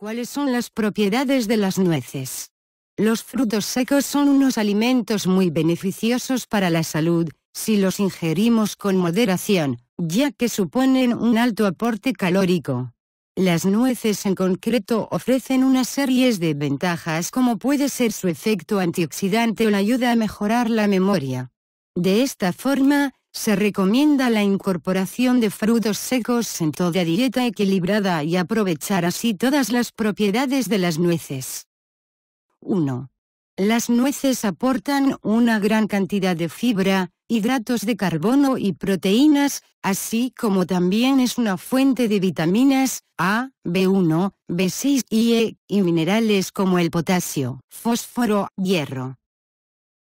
¿Cuáles son las propiedades de las nueces? Los frutos secos son unos alimentos muy beneficiosos para la salud, si los ingerimos con moderación, ya que suponen un alto aporte calórico. Las nueces en concreto ofrecen una serie de ventajas como puede ser su efecto antioxidante o la ayuda a mejorar la memoria. De esta forma, se recomienda la incorporación de frutos secos en toda dieta equilibrada y aprovechar así todas las propiedades de las nueces. 1. Las nueces aportan una gran cantidad de fibra, hidratos de carbono y proteínas, así como también es una fuente de vitaminas A, B1, B6 y E, y minerales como el potasio, fósforo, hierro,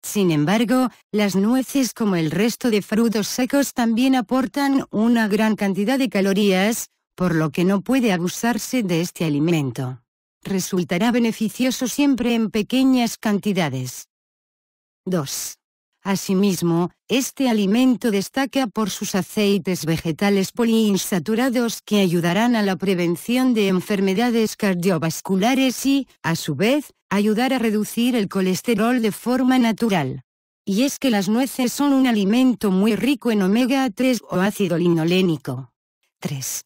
sin embargo, las nueces como el resto de frutos secos también aportan una gran cantidad de calorías, por lo que no puede abusarse de este alimento. Resultará beneficioso siempre en pequeñas cantidades. 2. Asimismo, este alimento destaca por sus aceites vegetales poliinsaturados que ayudarán a la prevención de enfermedades cardiovasculares y, a su vez, ayudar a reducir el colesterol de forma natural. Y es que las nueces son un alimento muy rico en omega 3 o ácido linolénico. 3.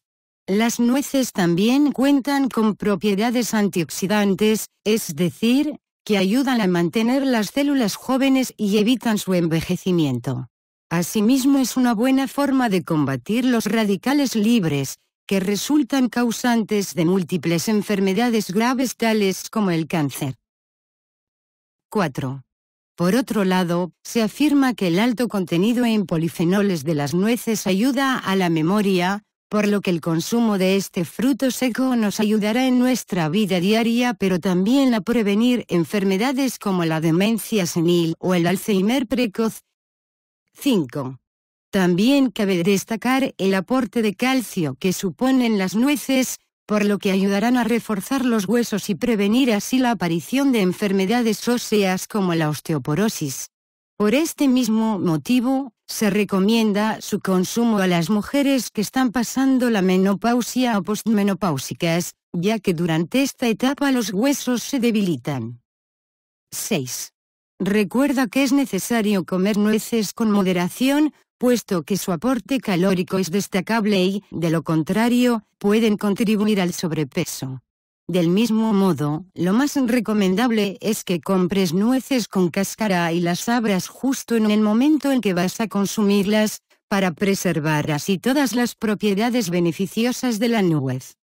Las nueces también cuentan con propiedades antioxidantes, es decir, que ayudan a mantener las células jóvenes y evitan su envejecimiento. Asimismo es una buena forma de combatir los radicales libres, que resultan causantes de múltiples enfermedades graves tales como el cáncer. 4. Por otro lado, se afirma que el alto contenido en polifenoles de las nueces ayuda a la memoria, por lo que el consumo de este fruto seco nos ayudará en nuestra vida diaria pero también a prevenir enfermedades como la demencia senil o el Alzheimer precoz. 5. También cabe destacar el aporte de calcio que suponen las nueces, por lo que ayudarán a reforzar los huesos y prevenir así la aparición de enfermedades óseas como la osteoporosis. Por este mismo motivo, se recomienda su consumo a las mujeres que están pasando la menopausia o postmenopáusicas, ya que durante esta etapa los huesos se debilitan. 6. Recuerda que es necesario comer nueces con moderación, puesto que su aporte calórico es destacable y, de lo contrario, pueden contribuir al sobrepeso. Del mismo modo, lo más recomendable es que compres nueces con cáscara y las abras justo en el momento en que vas a consumirlas, para preservar así todas las propiedades beneficiosas de la nuez.